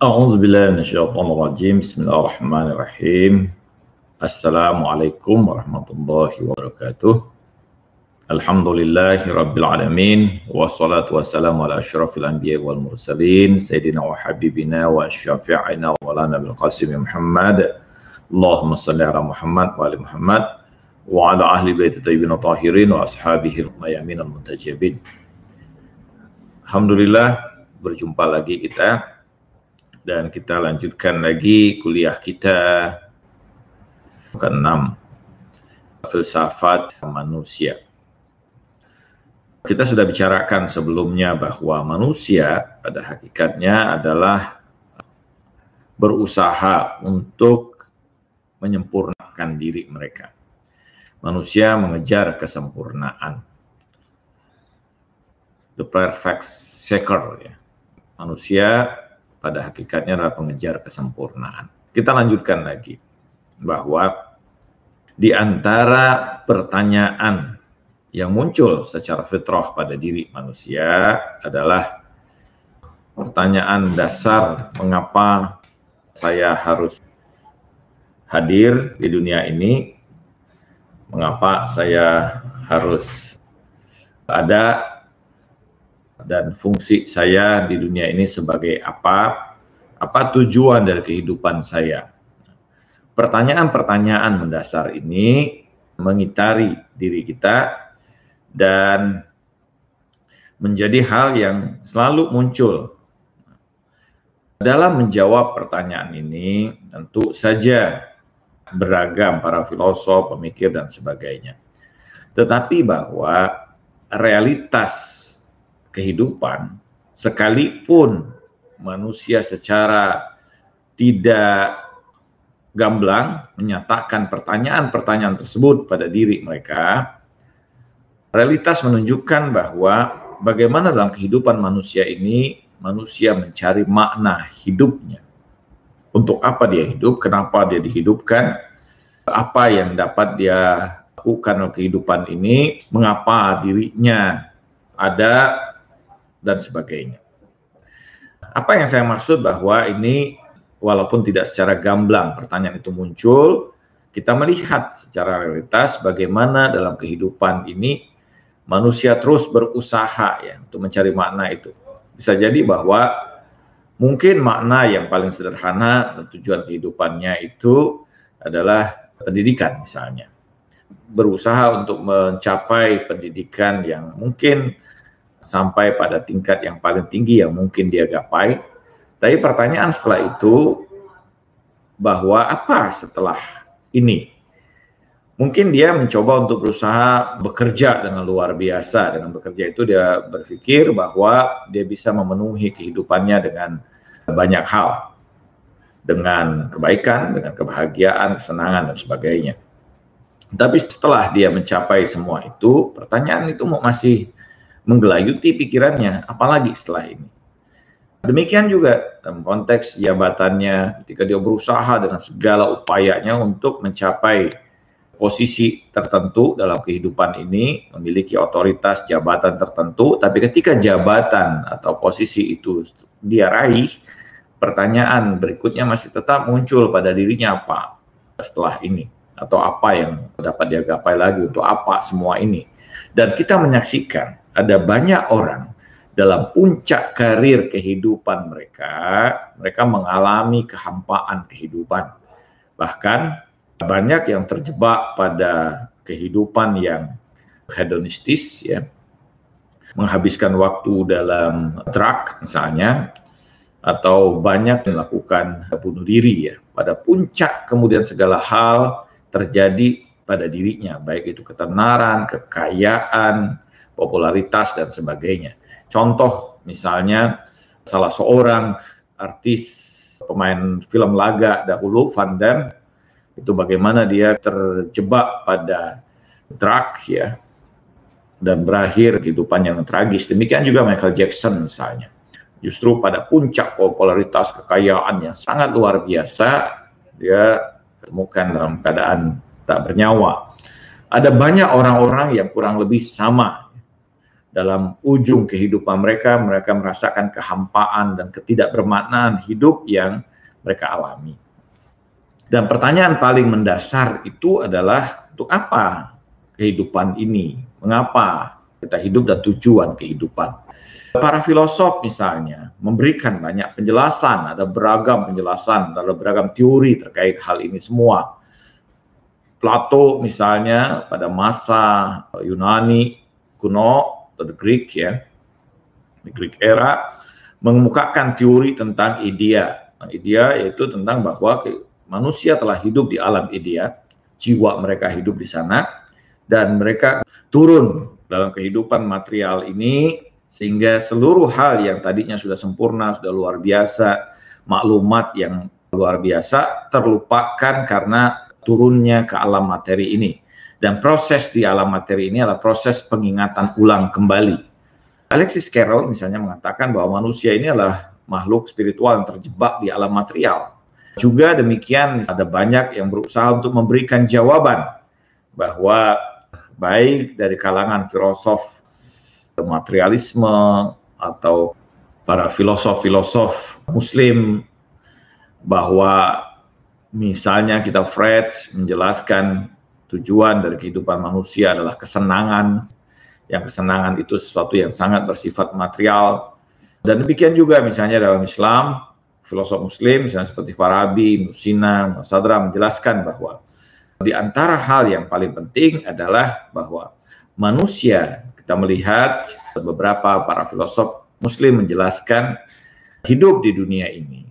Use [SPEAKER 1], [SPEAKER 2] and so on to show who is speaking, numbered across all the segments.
[SPEAKER 1] أعوذ بالله من الشيطان الرجيم بسم الله الرحمن الرحيم السلام عليكم ورحمة الله وبركاته الحمد لله رب العالمين والصلاة والسلام على أشرف الأنبياء والمرسلين سيدنا وحبيبنا وشافعنا ولانا بالقاسم محمد اللهم صل على محمد وعلى محمد وعلى أهل بيت الطيبين الطاهرين وأصحابه الميامين المنتجبين الحمد لله berjumpa lagi kita dan kita lanjutkan lagi kuliah kita ke keenam filsafat manusia. Kita sudah bicarakan sebelumnya bahwa manusia pada hakikatnya adalah berusaha untuk menyempurnakan diri mereka. Manusia mengejar kesempurnaan. The perfect seeker ya. Manusia pada hakikatnya adalah pengejar kesempurnaan. Kita lanjutkan lagi bahwa di antara pertanyaan yang muncul secara fitrah pada diri manusia adalah pertanyaan dasar mengapa saya harus hadir di dunia ini, mengapa saya harus ada dan fungsi saya di dunia ini sebagai apa, apa tujuan dari kehidupan saya. Pertanyaan-pertanyaan mendasar ini mengitari diri kita dan menjadi hal yang selalu muncul. Dalam menjawab pertanyaan ini, tentu saja beragam para filosof, pemikir, dan sebagainya. Tetapi bahwa realitas kehidupan, sekalipun manusia secara tidak gamblang menyatakan pertanyaan-pertanyaan tersebut pada diri mereka, realitas menunjukkan bahwa bagaimana dalam kehidupan manusia ini manusia mencari makna hidupnya. Untuk apa dia hidup, kenapa dia dihidupkan, apa yang dapat dia lakukan dalam kehidupan ini, mengapa dirinya ada dan sebagainya. Apa yang saya maksud bahwa ini walaupun tidak secara gamblang pertanyaan itu muncul, kita melihat secara realitas bagaimana dalam kehidupan ini manusia terus berusaha ya untuk mencari makna itu. Bisa jadi bahwa mungkin makna yang paling sederhana dan tujuan kehidupannya itu adalah pendidikan misalnya berusaha untuk mencapai pendidikan yang mungkin sampai pada tingkat yang paling tinggi yang mungkin dia gapai. Tapi pertanyaan setelah itu bahwa apa setelah ini? Mungkin dia mencoba untuk berusaha bekerja dengan luar biasa. Dengan bekerja itu dia berpikir bahwa dia bisa memenuhi kehidupannya dengan banyak hal. Dengan kebaikan, dengan kebahagiaan, kesenangan, dan sebagainya. Tapi setelah dia mencapai semua itu, pertanyaan itu masih menggelayuti pikirannya, apalagi setelah ini. Demikian juga dalam konteks jabatannya ketika dia berusaha dengan segala upayanya untuk mencapai posisi tertentu dalam kehidupan ini, memiliki otoritas jabatan tertentu, tapi ketika jabatan atau posisi itu dia raih, pertanyaan berikutnya masih tetap muncul pada dirinya apa setelah ini atau apa yang dapat dia gapai lagi untuk apa semua ini. Dan kita menyaksikan ada banyak orang dalam puncak karir kehidupan mereka, mereka mengalami kehampaan kehidupan. Bahkan banyak yang terjebak pada kehidupan yang hedonistis ya. Menghabiskan waktu dalam drug misalnya atau banyak melakukan bunuh diri ya. Pada puncak kemudian segala hal terjadi pada dirinya, baik itu ketenaran, kekayaan, popularitas dan sebagainya. Contoh misalnya salah seorang artis pemain film laga dahulu Van Damme itu bagaimana dia terjebak pada drug ya dan berakhir kehidupan yang tragis. Demikian juga Michael Jackson misalnya. Justru pada puncak popularitas kekayaan yang sangat luar biasa dia temukan dalam keadaan tak bernyawa. Ada banyak orang-orang yang kurang lebih sama dalam ujung kehidupan mereka, mereka merasakan kehampaan dan ketidakbermaknaan hidup yang mereka alami. Dan pertanyaan paling mendasar itu adalah untuk apa kehidupan ini? Mengapa kita hidup dan tujuan kehidupan? Para filosof misalnya memberikan banyak penjelasan, ada beragam penjelasan, ada beragam teori terkait hal ini semua. Plato misalnya pada masa Yunani kuno atau the Greek ya, the Greek era mengemukakan teori tentang idea. Nah, idea yaitu tentang bahwa manusia telah hidup di alam idea, jiwa mereka hidup di sana dan mereka turun dalam kehidupan material ini sehingga seluruh hal yang tadinya sudah sempurna, sudah luar biasa, maklumat yang luar biasa terlupakan karena turunnya ke alam materi ini. Dan proses di alam materi ini adalah proses pengingatan ulang kembali. Alexis Carroll misalnya mengatakan bahwa manusia ini adalah makhluk spiritual yang terjebak di alam material. Juga demikian ada banyak yang berusaha untuk memberikan jawaban bahwa baik dari kalangan filosof materialisme atau para filosof-filosof muslim bahwa misalnya kita Fred menjelaskan tujuan dari kehidupan manusia adalah kesenangan, yang kesenangan itu sesuatu yang sangat bersifat material. Dan demikian juga misalnya dalam Islam, filosof muslim misalnya seperti Farabi, Musina, Masadra menjelaskan bahwa di antara hal yang paling penting adalah bahwa manusia, kita melihat beberapa para filosof muslim menjelaskan hidup di dunia ini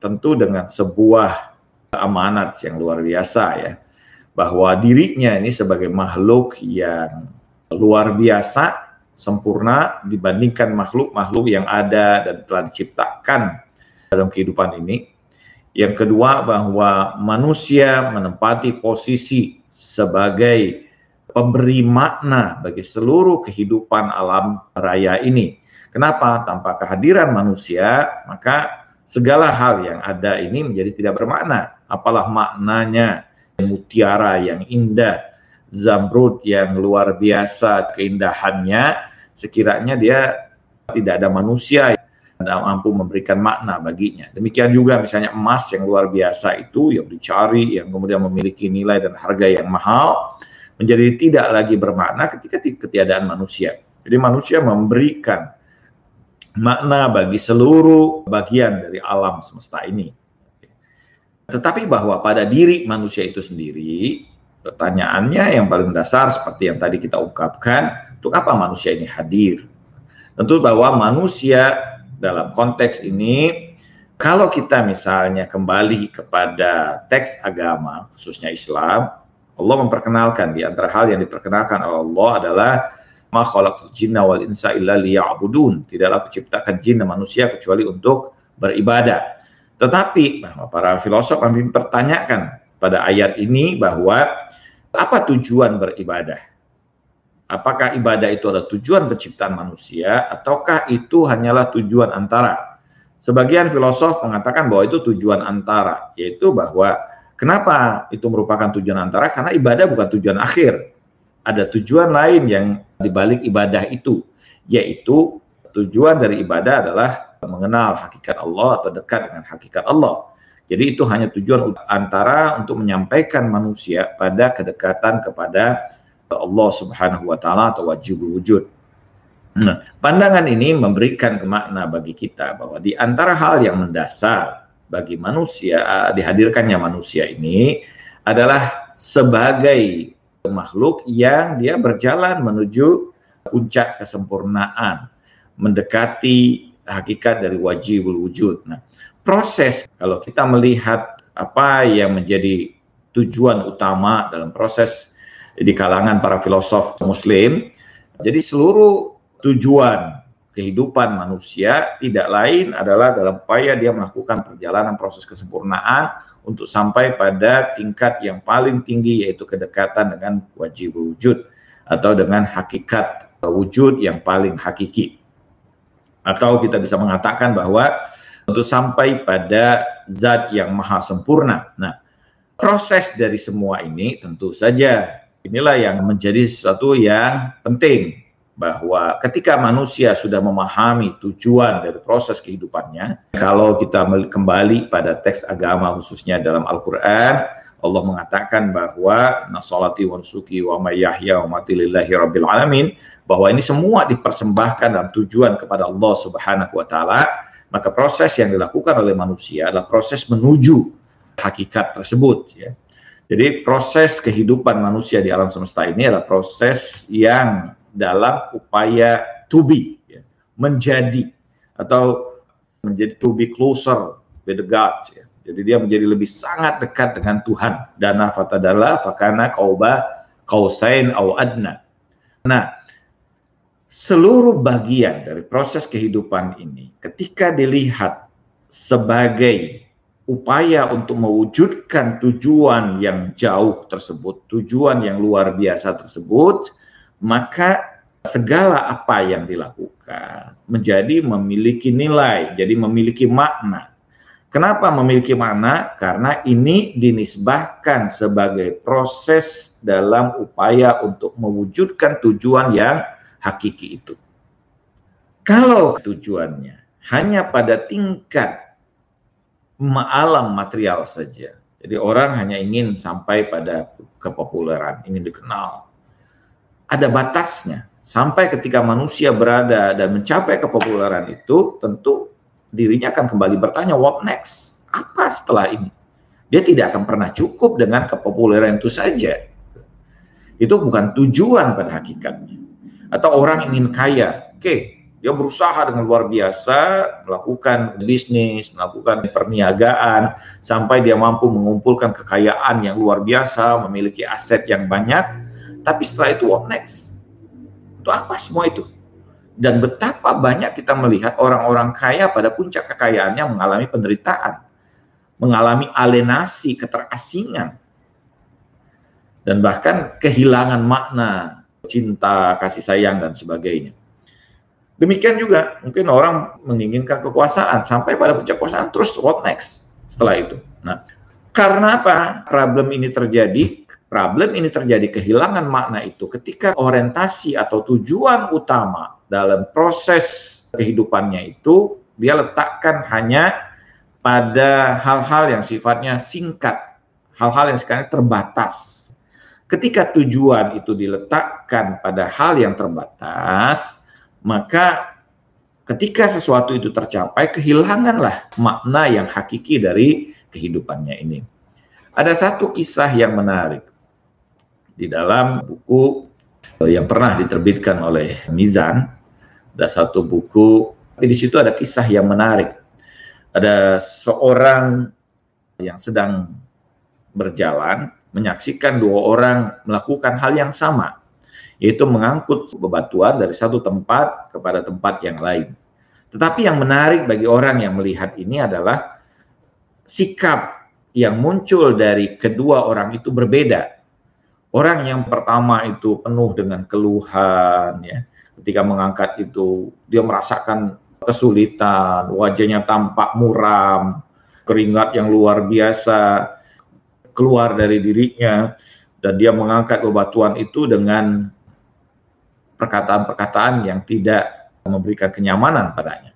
[SPEAKER 1] tentu dengan sebuah amanat yang luar biasa ya bahwa dirinya ini sebagai makhluk yang luar biasa sempurna dibandingkan makhluk-makhluk yang ada dan telah diciptakan dalam kehidupan ini. Yang kedua bahwa manusia menempati posisi sebagai pemberi makna bagi seluruh kehidupan alam raya ini. Kenapa? Tanpa kehadiran manusia, maka segala hal yang ada ini menjadi tidak bermakna. Apalah maknanya mutiara yang indah, zamrud yang luar biasa keindahannya, sekiranya dia tidak ada manusia yang mampu memberikan makna baginya. Demikian juga misalnya emas yang luar biasa itu yang dicari, yang kemudian memiliki nilai dan harga yang mahal, menjadi tidak lagi bermakna ketika ketiadaan manusia. Jadi manusia memberikan makna bagi seluruh bagian dari alam semesta ini. Tetapi bahwa pada diri manusia itu sendiri, pertanyaannya yang paling dasar seperti yang tadi kita ungkapkan, untuk apa manusia ini hadir? Tentu bahwa manusia dalam konteks ini, kalau kita misalnya kembali kepada teks agama, khususnya Islam, Allah memperkenalkan di antara hal yang diperkenalkan oleh Allah adalah ma jin wal insa illa liya'budun. Tidaklah kuciptakan jin dan manusia kecuali untuk beribadah. Tetapi bahwa para filosof mempertanyakan pada ayat ini bahwa apa tujuan beribadah? Apakah ibadah itu adalah tujuan penciptaan manusia ataukah itu hanyalah tujuan antara? Sebagian filosof mengatakan bahwa itu tujuan antara, yaitu bahwa kenapa itu merupakan tujuan antara? Karena ibadah bukan tujuan akhir. Ada tujuan lain yang dibalik ibadah itu, yaitu tujuan dari ibadah adalah mengenal hakikat Allah atau dekat dengan hakikat Allah. Jadi itu hanya tujuan antara untuk menyampaikan manusia pada kedekatan kepada Allah Subhanahu wa taala atau wajib wujud. Nah, pandangan ini memberikan makna bagi kita bahwa di antara hal yang mendasar bagi manusia eh, dihadirkannya manusia ini adalah sebagai makhluk yang dia berjalan menuju puncak kesempurnaan, mendekati hakikat dari wajibul wujud. Nah, proses kalau kita melihat apa yang menjadi tujuan utama dalam proses di kalangan para filosof muslim, jadi seluruh tujuan kehidupan manusia tidak lain adalah dalam upaya dia melakukan perjalanan proses kesempurnaan untuk sampai pada tingkat yang paling tinggi yaitu kedekatan dengan wajib wujud atau dengan hakikat wujud yang paling hakiki. Atau kita bisa mengatakan bahwa untuk sampai pada zat yang maha sempurna. Nah, proses dari semua ini tentu saja inilah yang menjadi sesuatu yang penting bahwa ketika manusia sudah memahami tujuan dari proses kehidupannya, kalau kita kembali pada teks agama khususnya dalam Al-Qur'an, Allah mengatakan bahwa nasolati wansuki wa mayyahya wa matilillahi rabbil alamin bahwa ini semua dipersembahkan dalam tujuan kepada Allah Subhanahu wa taala maka proses yang dilakukan oleh manusia adalah proses menuju hakikat tersebut ya. Jadi proses kehidupan manusia di alam semesta ini adalah proses yang dalam upaya to be ya, menjadi atau menjadi to be closer with God ya. Jadi dia menjadi lebih sangat dekat dengan Tuhan. Dana fatadala fakana kauba kausain au adna. Nah, seluruh bagian dari proses kehidupan ini ketika dilihat sebagai upaya untuk mewujudkan tujuan yang jauh tersebut, tujuan yang luar biasa tersebut, maka segala apa yang dilakukan menjadi memiliki nilai, jadi memiliki makna Kenapa memiliki makna? Karena ini dinisbahkan sebagai proses dalam upaya untuk mewujudkan tujuan yang hakiki itu. Kalau tujuannya hanya pada tingkat alam material saja, jadi orang hanya ingin sampai pada kepopuleran, ingin dikenal. Ada batasnya. Sampai ketika manusia berada dan mencapai kepopuleran itu, tentu dirinya akan kembali bertanya what next? Apa setelah ini? Dia tidak akan pernah cukup dengan kepopuleran itu saja. Itu bukan tujuan pada hakikatnya. Atau orang ingin kaya, oke, okay, dia berusaha dengan luar biasa, melakukan bisnis, melakukan perniagaan, sampai dia mampu mengumpulkan kekayaan yang luar biasa, memiliki aset yang banyak. Tapi setelah itu, what next? Untuk apa semua itu? Dan betapa banyak kita melihat orang-orang kaya pada puncak kekayaannya mengalami penderitaan, mengalami alienasi, keterasingan, dan bahkan kehilangan makna, cinta, kasih sayang, dan sebagainya. Demikian juga mungkin orang menginginkan kekuasaan sampai pada puncak kekuasaan terus what next setelah itu. Nah, karena apa problem ini terjadi? Problem ini terjadi kehilangan makna itu ketika orientasi atau tujuan utama dalam proses kehidupannya itu dia letakkan hanya pada hal-hal yang sifatnya singkat, hal-hal yang sekarang terbatas. Ketika tujuan itu diletakkan pada hal yang terbatas, maka ketika sesuatu itu tercapai, kehilanganlah makna yang hakiki dari kehidupannya ini. Ada satu kisah yang menarik di dalam buku eh, yang pernah diterbitkan oleh Mizan ada satu buku tapi di situ ada kisah yang menarik ada seorang yang sedang berjalan menyaksikan dua orang melakukan hal yang sama yaitu mengangkut bebatuan dari satu tempat kepada tempat yang lain tetapi yang menarik bagi orang yang melihat ini adalah sikap yang muncul dari kedua orang itu berbeda orang yang pertama itu penuh dengan keluhan ya ketika mengangkat itu dia merasakan kesulitan, wajahnya tampak muram, keringat yang luar biasa keluar dari dirinya dan dia mengangkat bebatuan itu dengan perkataan-perkataan yang tidak memberikan kenyamanan padanya.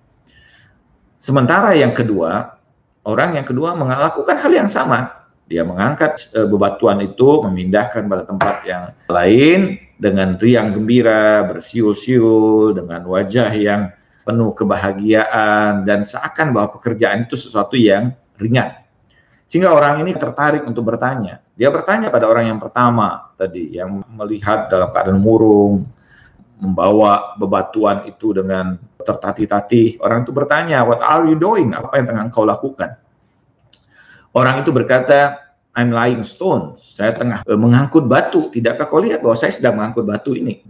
[SPEAKER 1] Sementara yang kedua, orang yang kedua melakukan hal yang sama. Dia mengangkat e, bebatuan itu, memindahkan pada tempat yang lain, dengan riang gembira, bersiul-siul, dengan wajah yang penuh kebahagiaan, dan seakan bahwa pekerjaan itu sesuatu yang ringan. Sehingga orang ini tertarik untuk bertanya. Dia bertanya pada orang yang pertama tadi, yang melihat dalam keadaan murung, membawa bebatuan itu dengan tertatih-tatih. Orang itu bertanya, what are you doing? Apa yang tengah kau lakukan? Orang itu berkata, I'm lying stone. Saya tengah eh, mengangkut batu. Tidakkah kau lihat bahwa saya sedang mengangkut batu ini?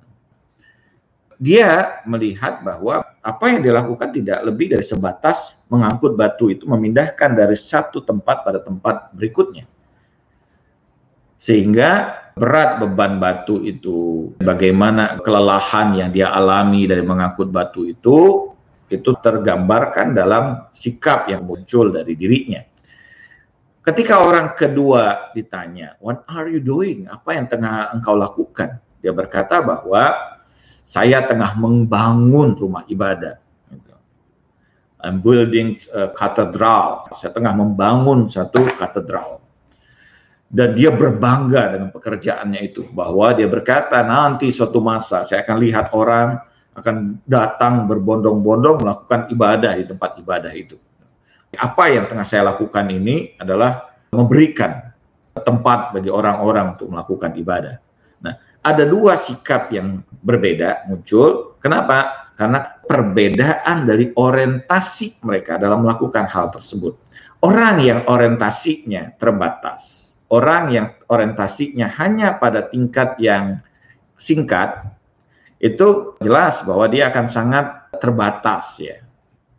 [SPEAKER 1] Dia melihat bahwa apa yang dilakukan tidak lebih dari sebatas mengangkut batu itu memindahkan dari satu tempat pada tempat berikutnya. Sehingga berat beban batu itu, bagaimana kelelahan yang dia alami dari mengangkut batu itu, itu tergambarkan dalam sikap yang muncul dari dirinya Ketika orang kedua ditanya, "What are you doing? Apa yang tengah engkau lakukan?" Dia berkata bahwa saya tengah membangun rumah ibadah. Gitu. I'm building a cathedral. Saya tengah membangun satu katedral. Dan dia berbangga dengan pekerjaannya itu bahwa dia berkata nanti suatu masa saya akan lihat orang akan datang berbondong-bondong melakukan ibadah di tempat ibadah itu apa yang tengah saya lakukan ini adalah memberikan tempat bagi orang-orang untuk melakukan ibadah. Nah, ada dua sikap yang berbeda muncul. Kenapa? Karena perbedaan dari orientasi mereka dalam melakukan hal tersebut. Orang yang orientasinya terbatas, orang yang orientasinya hanya pada tingkat yang singkat, itu jelas bahwa dia akan sangat terbatas ya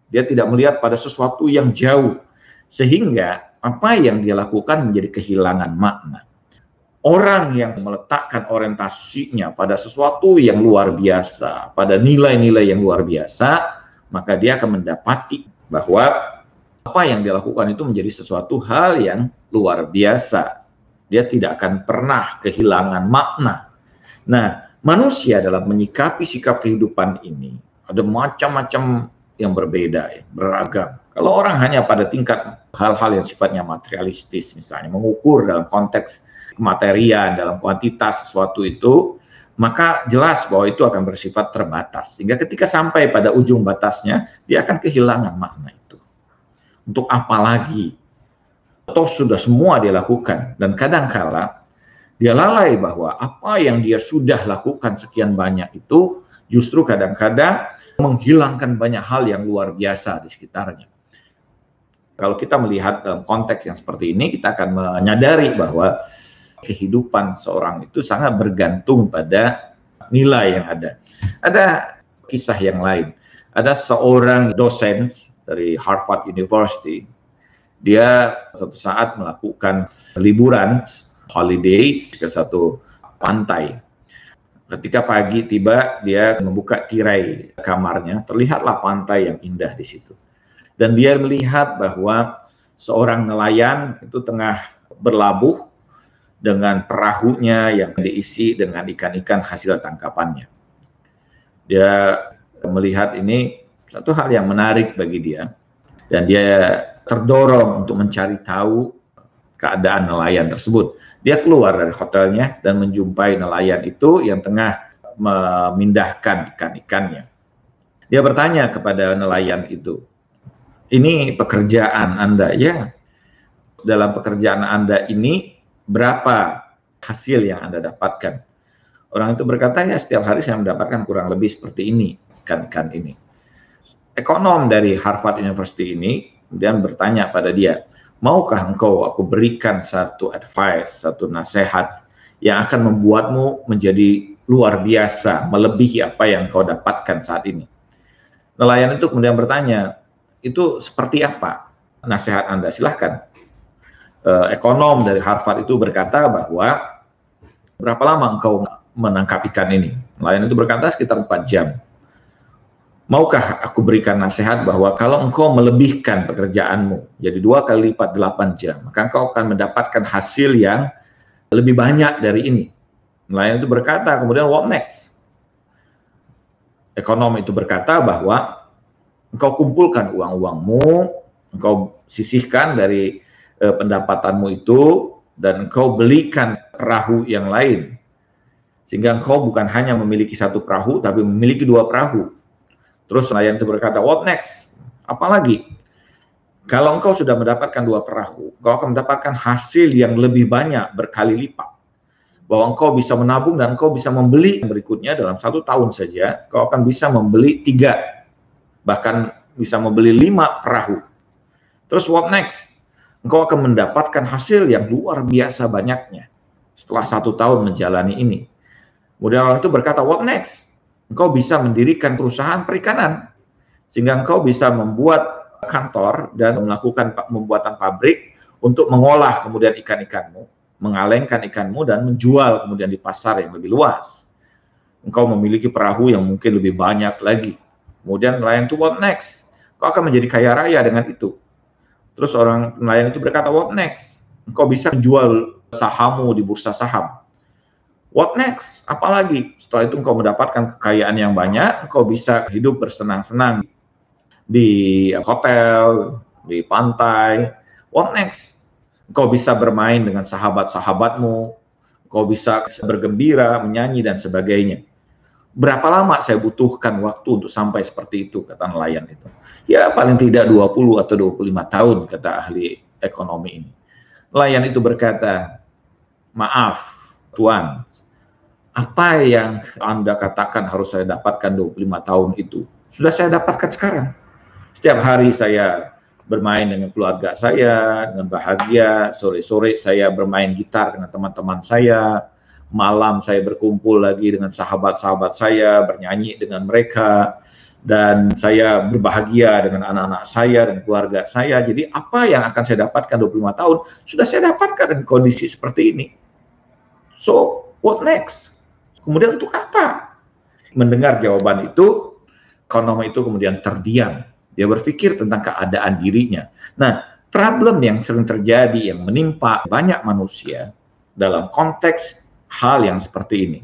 [SPEAKER 1] dia tidak melihat pada sesuatu yang jauh. Sehingga apa yang dia lakukan menjadi kehilangan makna. Orang yang meletakkan orientasinya pada sesuatu yang luar biasa, pada nilai-nilai yang luar biasa, maka dia akan mendapati bahwa apa yang dia lakukan itu menjadi sesuatu hal yang luar biasa. Dia tidak akan pernah kehilangan makna. Nah, manusia dalam menyikapi sikap kehidupan ini ada macam-macam yang berbeda, ya, beragam. Kalau orang hanya pada tingkat hal-hal yang sifatnya materialistis, misalnya mengukur dalam konteks kematerian, dalam kuantitas sesuatu itu, maka jelas bahwa itu akan bersifat terbatas. Sehingga ketika sampai pada ujung batasnya, dia akan kehilangan makna itu. Untuk apa lagi? Toh sudah semua dia lakukan. Dan kadangkala dia lalai bahwa apa yang dia sudah lakukan sekian banyak itu justru kadang-kadang menghilangkan banyak hal yang luar biasa di sekitarnya. Kalau kita melihat dalam eh, konteks yang seperti ini, kita akan menyadari bahwa kehidupan seorang itu sangat bergantung pada nilai yang ada. Ada kisah yang lain. Ada seorang dosen dari Harvard University. Dia suatu saat melakukan liburan, holidays ke satu pantai Ketika pagi tiba, dia membuka tirai kamarnya, terlihatlah pantai yang indah di situ. Dan dia melihat bahwa seorang nelayan itu tengah berlabuh dengan perahunya yang diisi dengan ikan-ikan hasil tangkapannya. Dia melihat ini satu hal yang menarik bagi dia dan dia terdorong untuk mencari tahu keadaan nelayan tersebut dia keluar dari hotelnya dan menjumpai nelayan itu yang tengah memindahkan ikan-ikannya. Dia bertanya kepada nelayan itu, ini pekerjaan Anda ya. Dalam pekerjaan Anda ini berapa hasil yang Anda dapatkan? Orang itu berkata ya setiap hari saya mendapatkan kurang lebih seperti ini ikan-ikan ini. Ekonom dari Harvard University ini kemudian bertanya pada dia, maukah engkau aku berikan satu advice, satu nasihat yang akan membuatmu menjadi luar biasa, melebihi apa yang kau dapatkan saat ini. Nelayan itu kemudian bertanya, itu seperti apa nasihat Anda? Silahkan. Eh, ekonom dari Harvard itu berkata bahwa berapa lama engkau menangkap ikan ini? Nelayan itu berkata sekitar 4 jam. Maukah aku berikan nasihat bahwa kalau engkau melebihkan pekerjaanmu jadi dua kali lipat delapan jam, maka engkau akan mendapatkan hasil yang lebih banyak dari ini. Nelayan itu berkata, kemudian what next? Ekonom itu berkata bahwa engkau kumpulkan uang-uangmu, engkau sisihkan dari eh, pendapatanmu itu, dan engkau belikan perahu yang lain. Sehingga engkau bukan hanya memiliki satu perahu, tapi memiliki dua perahu Terus nelayan itu berkata, what next? Apalagi? Kalau engkau sudah mendapatkan dua perahu, engkau akan mendapatkan hasil yang lebih banyak berkali lipat. Bahwa engkau bisa menabung dan engkau bisa membeli berikutnya dalam satu tahun saja, engkau akan bisa membeli tiga, bahkan bisa membeli lima perahu. Terus what next? Engkau akan mendapatkan hasil yang luar biasa banyaknya setelah satu tahun menjalani ini. Kemudian orang itu berkata, what next? engkau bisa mendirikan perusahaan perikanan sehingga engkau bisa membuat kantor dan melakukan pembuatan pabrik untuk mengolah kemudian ikan-ikanmu, mengalengkan ikanmu dan menjual kemudian di pasar yang lebih luas. Engkau memiliki perahu yang mungkin lebih banyak lagi. Kemudian nelayan itu what next? Kau akan menjadi kaya raya dengan itu. Terus orang nelayan itu berkata what next? Engkau bisa menjual sahammu di bursa saham What next? Apalagi setelah itu engkau mendapatkan kekayaan yang banyak, engkau bisa hidup bersenang-senang di hotel, di pantai. What next? Engkau bisa bermain dengan sahabat-sahabatmu, engkau bisa bergembira, menyanyi dan sebagainya. Berapa lama saya butuhkan waktu untuk sampai seperti itu kata nelayan itu? Ya paling tidak 20 atau 25 tahun kata ahli ekonomi ini. Nelayan itu berkata, "Maaf, Tuhan, apa yang Anda katakan harus saya dapatkan 25 tahun itu? Sudah saya dapatkan sekarang. Setiap hari saya bermain dengan keluarga saya, dengan bahagia. Sore-sore saya bermain gitar dengan teman-teman saya. Malam saya berkumpul lagi dengan sahabat-sahabat saya, bernyanyi dengan mereka. Dan saya berbahagia dengan anak-anak saya dan keluarga saya. Jadi apa yang akan saya dapatkan 25 tahun, sudah saya dapatkan dengan kondisi seperti ini So, what next? Kemudian untuk apa? Mendengar jawaban itu, Konoma itu kemudian terdiam. Dia berpikir tentang keadaan dirinya. Nah, problem yang sering terjadi yang menimpa banyak manusia dalam konteks hal yang seperti ini.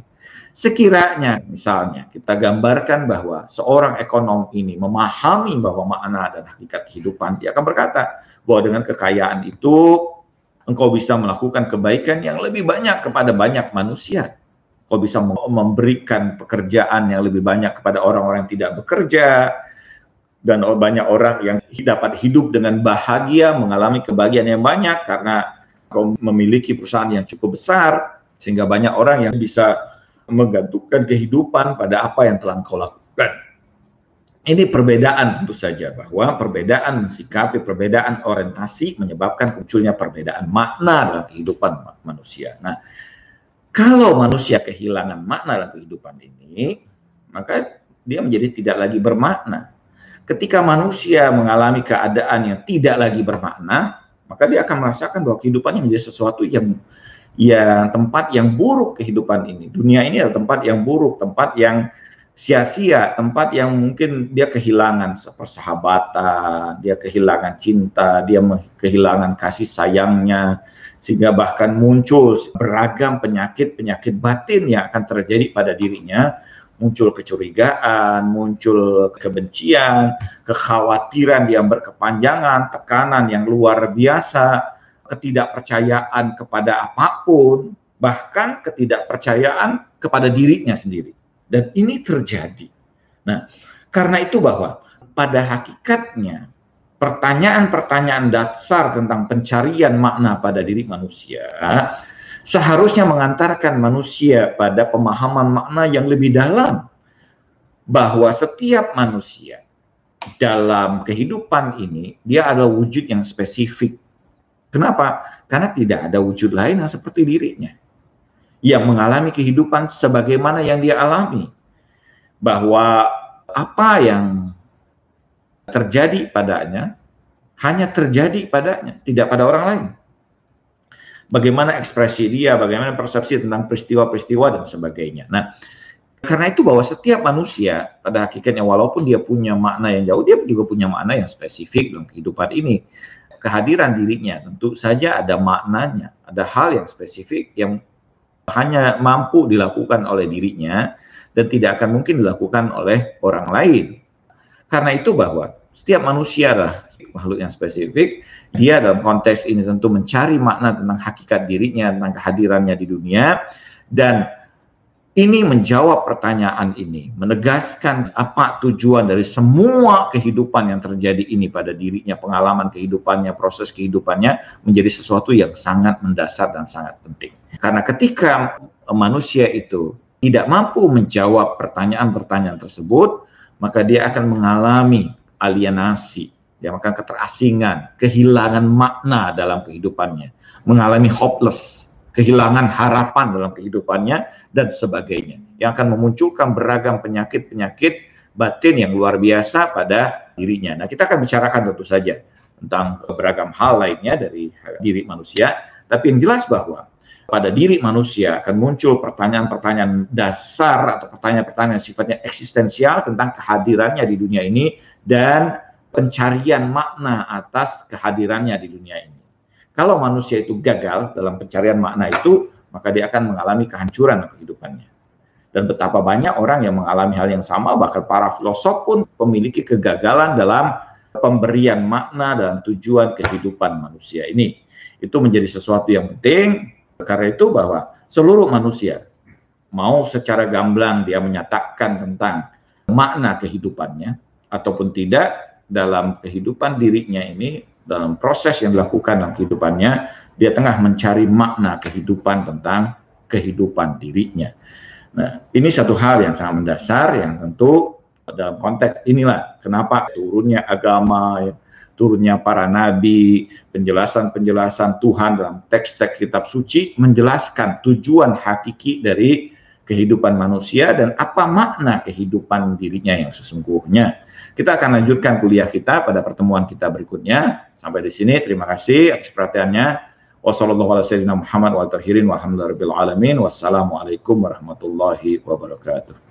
[SPEAKER 1] Sekiranya misalnya kita gambarkan bahwa seorang ekonom ini memahami bahwa makna dan hakikat kehidupan, dia akan berkata bahwa dengan kekayaan itu engkau bisa melakukan kebaikan yang lebih banyak kepada banyak manusia. Engkau bisa memberikan pekerjaan yang lebih banyak kepada orang-orang yang tidak bekerja dan banyak orang yang dapat hidup dengan bahagia, mengalami kebahagiaan yang banyak karena kau memiliki perusahaan yang cukup besar sehingga banyak orang yang bisa menggantungkan kehidupan pada apa yang telah kau lakukan ini perbedaan tentu saja bahwa perbedaan mensikapi perbedaan orientasi menyebabkan munculnya perbedaan makna dalam kehidupan manusia. Nah, kalau manusia kehilangan makna dalam kehidupan ini, maka dia menjadi tidak lagi bermakna. Ketika manusia mengalami keadaan yang tidak lagi bermakna, maka dia akan merasakan bahwa kehidupannya menjadi sesuatu yang yang tempat yang buruk kehidupan ini. Dunia ini adalah tempat yang buruk, tempat yang sia-sia tempat yang mungkin dia kehilangan persahabatan, dia kehilangan cinta, dia kehilangan kasih sayangnya sehingga bahkan muncul beragam penyakit-penyakit batin yang akan terjadi pada dirinya, muncul kecurigaan, muncul kebencian, kekhawatiran yang berkepanjangan, tekanan yang luar biasa, ketidakpercayaan kepada apapun, bahkan ketidakpercayaan kepada dirinya sendiri dan ini terjadi. Nah, karena itu bahwa pada hakikatnya pertanyaan-pertanyaan dasar tentang pencarian makna pada diri manusia seharusnya mengantarkan manusia pada pemahaman makna yang lebih dalam bahwa setiap manusia dalam kehidupan ini dia adalah wujud yang spesifik. Kenapa? Karena tidak ada wujud lain yang seperti dirinya yang mengalami kehidupan sebagaimana yang dia alami. Bahwa apa yang terjadi padanya hanya terjadi padanya, tidak pada orang lain. Bagaimana ekspresi dia, bagaimana persepsi tentang peristiwa-peristiwa dan sebagainya. Nah, karena itu bahwa setiap manusia pada hakikatnya walaupun dia punya makna yang jauh, dia juga punya makna yang spesifik dalam kehidupan ini. Kehadiran dirinya tentu saja ada maknanya, ada hal yang spesifik yang hanya mampu dilakukan oleh dirinya dan tidak akan mungkin dilakukan oleh orang lain. Karena itu bahwa setiap manusia lah makhluk yang spesifik, dia dalam konteks ini tentu mencari makna tentang hakikat dirinya, tentang kehadirannya di dunia dan ini menjawab pertanyaan ini, menegaskan apa tujuan dari semua kehidupan yang terjadi ini pada dirinya, pengalaman kehidupannya, proses kehidupannya menjadi sesuatu yang sangat mendasar dan sangat penting. Karena ketika e, manusia itu tidak mampu menjawab pertanyaan-pertanyaan tersebut, maka dia akan mengalami alienasi, dia akan keterasingan, kehilangan makna dalam kehidupannya, mengalami hopeless, kehilangan harapan dalam kehidupannya dan sebagainya. Yang akan memunculkan beragam penyakit-penyakit batin yang luar biasa pada dirinya. Nah, kita akan bicarakan tentu saja tentang beragam hal lainnya dari diri manusia, tapi yang jelas bahwa pada diri manusia akan muncul pertanyaan-pertanyaan dasar atau pertanyaan-pertanyaan sifatnya eksistensial tentang kehadirannya di dunia ini dan pencarian makna atas kehadirannya di dunia ini. Kalau manusia itu gagal dalam pencarian makna itu, maka dia akan mengalami kehancuran kehidupannya. Dan betapa banyak orang yang mengalami hal yang sama, bahkan para filosof pun memiliki kegagalan dalam pemberian makna dan tujuan kehidupan manusia ini. Itu menjadi sesuatu yang penting karena itu bahwa seluruh manusia mau secara gamblang dia menyatakan tentang makna kehidupannya ataupun tidak dalam kehidupan dirinya ini dalam proses yang dilakukan dalam kehidupannya dia tengah mencari makna kehidupan tentang kehidupan dirinya. Nah, ini satu hal yang sangat mendasar yang tentu dalam konteks inilah kenapa turunnya agama ya, turunnya para nabi, penjelasan-penjelasan Tuhan dalam teks-teks kitab suci menjelaskan tujuan hakiki dari kehidupan manusia dan apa makna kehidupan dirinya yang sesungguhnya. Kita akan lanjutkan kuliah kita pada pertemuan kita berikutnya. Sampai di sini, terima kasih atas perhatiannya. Wassalamualaikum warahmatullahi wabarakatuh.